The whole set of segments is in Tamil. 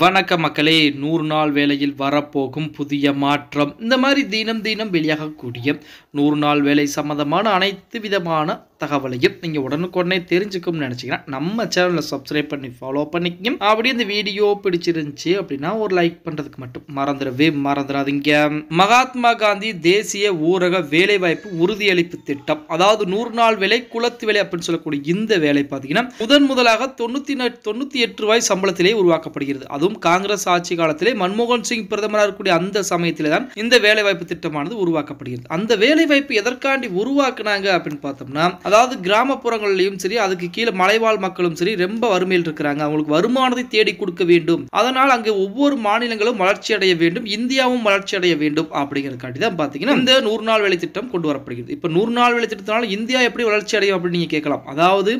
வணக்க மக்களே நூறு நாள் வேலையில் வரப்போகும் புதிய மாற்றம் இந்த மாதிரி தினம் தினம் வெளியாகக்கூடிய நூறு நாள் வேலை சம்பந்தமான அனைத்து விதமான தகவலையும் நீங்கள் உடனுக்குடனே தெரிஞ்சுக்கும் நினைச்சீங்கன்னா நம்ம சேனலில் சப்ஸ்கிரைப் பண்ணி ஃபாலோ பண்ணிக்கங்க அப்படியே இந்த வீடியோ பிடிச்சிருந்துச்சு அப்படின்னா ஒரு லைக் பண்றதுக்கு மட்டும் மறந்துடவே மறந்துடாதீங்க மகாத்மா காந்தி தேசிய ஊரக வேலைவாய்ப்பு உறுதியளிப்பு திட்டம் அதாவது நூறு நாள் வேலை குளத்து வேலை அப்படின்னு சொல்லக்கூடிய இந்த வேலை பார்த்தீங்கன்னா முதன் முதலாக தொண்ணூற்றி தொண்ணூற்றி எட்டு ரூபாய் சம்பளத்திலே உருவாக்கப்படுகிறது அதுவும் காங்கிரஸ் ஆட்சி காலத்திலே மன்மோகன் சிங் பிரதமராக இருக்கக்கூடிய அந்த சமயத்தில் தான் இந்த வேலைவாய்ப்பு திட்டமானது உருவாக்கப்படுகிறது அந்த வேலைவாய்ப்பு எதற்காண்டி உருவாக்குனாங்க அப்படின்னு பார்த்தோம்னா அதாவது கிராமப்புறங்களிலும் சரி அதுக்கு கீழே மலைவாழ் மக்களும் சரி ரொம்ப வறுமையில் இருக்கிறாங்க அவங்களுக்கு வருமானத்தை தேடி கொடுக்க வேண்டும் அதனால் அங்கே ஒவ்வொரு மாநிலங்களும் வளர்ச்சி அடைய வேண்டும் இந்தியாவும் வளர்ச்சி அடைய வேண்டும் அப்படிங்கிற காட்டி தான் பார்த்தீங்கன்னா இந்த நூறு நாள் வேலை திட்டம் கொண்டு வரப்படுகிறது இப்போ நூறு நாள் வேலை திட்டத்தினால இந்தியா எப்படி வளர்ச்சி அடையும் அப்படின்னு நீங்கள் கேட்கலாம் அதாவது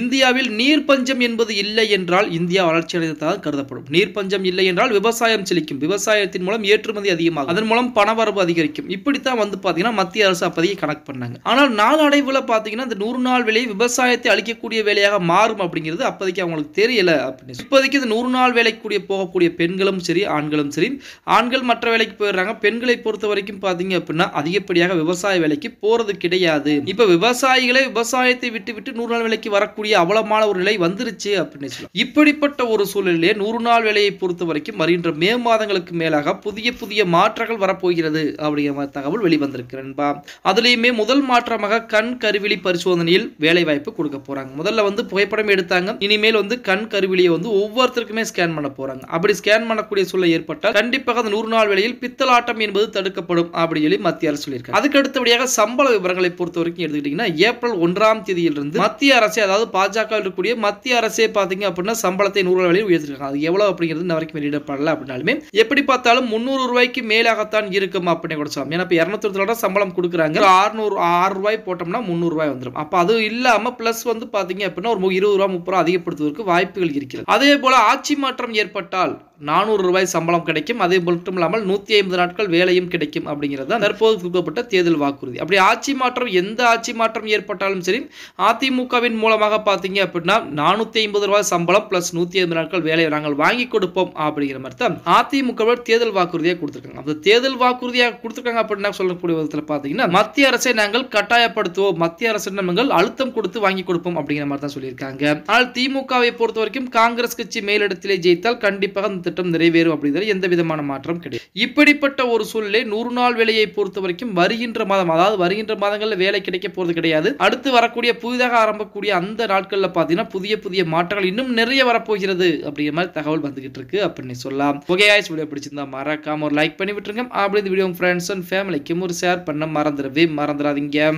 இந்தியாவில் நீர் பஞ்சம் என்பது இல்லை என்றால் இந்தியா வளர்ச்சி அடைந்ததாக கருதப்படும் நீர் பஞ்சம் இல்லை என்றால் விவசாயம் செழிக்கும் விவசாயத்தின் மூலம் ஏற்றுமதி அதிகமாகும் அதன் மூலம் பணவரவு அதிகரிக்கும் இப்படித்தான் வந்து பார்த்தீங்கன்னா மத்திய அரசு அப்போதைக்கு கணக்கு பண்ணாங்க ஆனால் அடைவுல பார்த்தீங்கன்னா அப்படின்னா இந்த நூறு நாள் வேலை விவசாயத்தை அழிக்கக்கூடிய வேலையாக மாறும் அப்படிங்கிறது அப்போதைக்கு அவங்களுக்கு தெரியல அப்படின்னு இப்போதைக்கு இந்த நூறு நாள் வேலைக்கு கூடிய போகக்கூடிய பெண்களும் சரி ஆண்களும் சரி ஆண்கள் மற்ற வேலைக்கு போயிடுறாங்க பெண்களை பொறுத்த வரைக்கும் பார்த்தீங்க அப்படின்னா அதிகப்படியாக விவசாய வேலைக்கு போகிறது கிடையாது இப்போ விவசாயிகளை விவசாயத்தை விட்டு விட்டு நூறு நாள் வேலைக்கு வரக்கூடிய அவலமான ஒரு நிலை வந்துருச்சு அப்படின்னு சொல்லலாம் இப்படிப்பட்ட ஒரு சூழ்நிலையே நூறு நாள் வேலையை பொறுத்த வரைக்கும் வருகின்ற மே மாதங்களுக்கு மேலாக புதிய புதிய மாற்றங்கள் வரப்போகிறது அப்படிங்கிற தகவல் வெளிவந்திருக்கு அதுலேயுமே முதல் மாற்றமாக கண் கருவிழி பரிசோதனையில் வேலைவாய்ப்பு கொடுக்க போறாங்க முதல்ல வந்து புகைப்படம் எடுத்தாங்க இனிமேல் வந்து கண் கருவிலியை வந்து ஒவ்வொருத்தருக்குமே ஸ்கேன் பண்ண போறாங்க அப்படி ஸ்கேன் பண்ணக்கூடிய சூழல் ஏற்பட்டால் கண்டிப்பாக அந்த நூறு நாள் வேலையில் பித்தலாட்டம் என்பது தடுக்கப்படும் அப்படின்னு சொல்லி மத்திய அரசு சொல்லியிருக்காங்க அதுக்கு அடுத்தபடியாக சம்பள விவரங்களை பொறுத்த வரைக்கும் எடுத்துக்கிட்டீங்கன்னா ஏப்ரல் ஒன்றாம் தேதியிலிருந்து மத்திய அரசு அதாவது பாஜக இருக்கக்கூடிய மத்திய அரசே பார்த்தீங்க அப்படின்னா சம்பளத்தை நூறு நாள் வேலையில் உயர்த்திருக்காங்க அது எவ்வளோ அப்படிங்கிறது வரைக்கும் வெளியிடப்படல அப்படின்னாலுமே எப்படி பார்த்தாலும் முன்னூறு ரூபாய்க்கு மேலாகத்தான் இருக்கும் அப்படின்னு கூட சொல்லலாம் ஏன்னா இப்போ இரநூத்தி சம்பளம் கொடுக்குறாங்க ஆறுநூறு ஆறு ரூபாய் போட்டோம்னா முந்நூறு ரூபாய் வந்து வந்துடும் அப்போ அது இல்லாமல் ப்ளஸ் வந்து பார்த்தீங்க அப்படின்னா ஒரு இருபது ரூபா முப்பது ரூபா அதிகப்படுத்துவதற்கு வாய்ப்புகள் இருக்கிறது அதே போல் ஆட்சி மாற்றம் ஏற்பட்டால் நானூறு ரூபாய் சம்பளம் கிடைக்கும் அதே மட்டும் இல்லாமல் நூற்றி ஐம்பது நாட்கள் வேலையும் கிடைக்கும் அப்படிங்கிறது தான் தற்போது கொடுக்கப்பட்ட தேர்தல் வாக்குறுதி அப்படி ஆட்சி மாற்றம் எந்த ஆட்சி மாற்றம் ஏற்பட்டாலும் சரி அதிமுகவின் மூலமாக பார்த்தீங்க அப்படின்னா நானூற்றி ஐம்பது ரூபாய் சம்பளம் ப்ளஸ் நூற்றி ஐம்பது நாட்கள் வேலையை நாங்கள் வாங்கி கொடுப்போம் அப்படிங்கிற மாதிரி தான் அதிமுகவோட தேர்தல் வாக்குறுதியாக கொடுத்துருக்காங்க அந்த தேர்தல் வாக்குறுதியாக கொடுத்துருக்காங்க அப்படின்னா சொல்லக்கூடிய விதத்தில் பார்த்தீங்கன்னா மத்திய அரசை நாங்கள் கட்டாயப்படுத்துவோம் மத்திய அரசு சின்னங்கள் அழுத்தம் கொடுத்து வாங்கி கொடுப்போம் அப்படிங்கிற மாதிரி தான் சொல்லியிருக்காங்க ஆனால் திமுகவை பொறுத்த வரைக்கும் காங்கிரஸ் கட்சி மேலிடத்திலே ஜெயித்தால் கண்டிப்பாக அந்த திட்டம் நிறைவேறும் அப்படிங்கிறது எந்த விதமான மாற்றம் கிடையாது இப்படிப்பட்ட ஒரு சூழ்நிலை நூறு நாள் வேலையை பொறுத்த வரைக்கும் வருகின்ற மாதம் அதாவது வருகின்ற மாதங்களில் வேலை கிடைக்க போகிறது கிடையாது அடுத்து வரக்கூடிய புதிதாக ஆரம்பக்கூடிய அந்த நாட்களில் பார்த்தீங்கன்னா புதிய புதிய மாற்றங்கள் இன்னும் நிறைய வரப்போகிறது அப்படிங்கிற மாதிரி தகவல் வந்துகிட்டு இருக்கு அப்படின்னு சொல்லலாம் ஓகே வீடியோ பிடிச்சிருந்தா மறக்காம ஒரு லைக் பண்ணி விட்டுருங்க அப்படி இந்த வீடியோ ஃப்ரெண்ட்ஸ் அண்ட் ஃபேமிலிக்கும் ஒரு ஷேர் பண்ண மறந்துடவே மறந்துடாதீங்க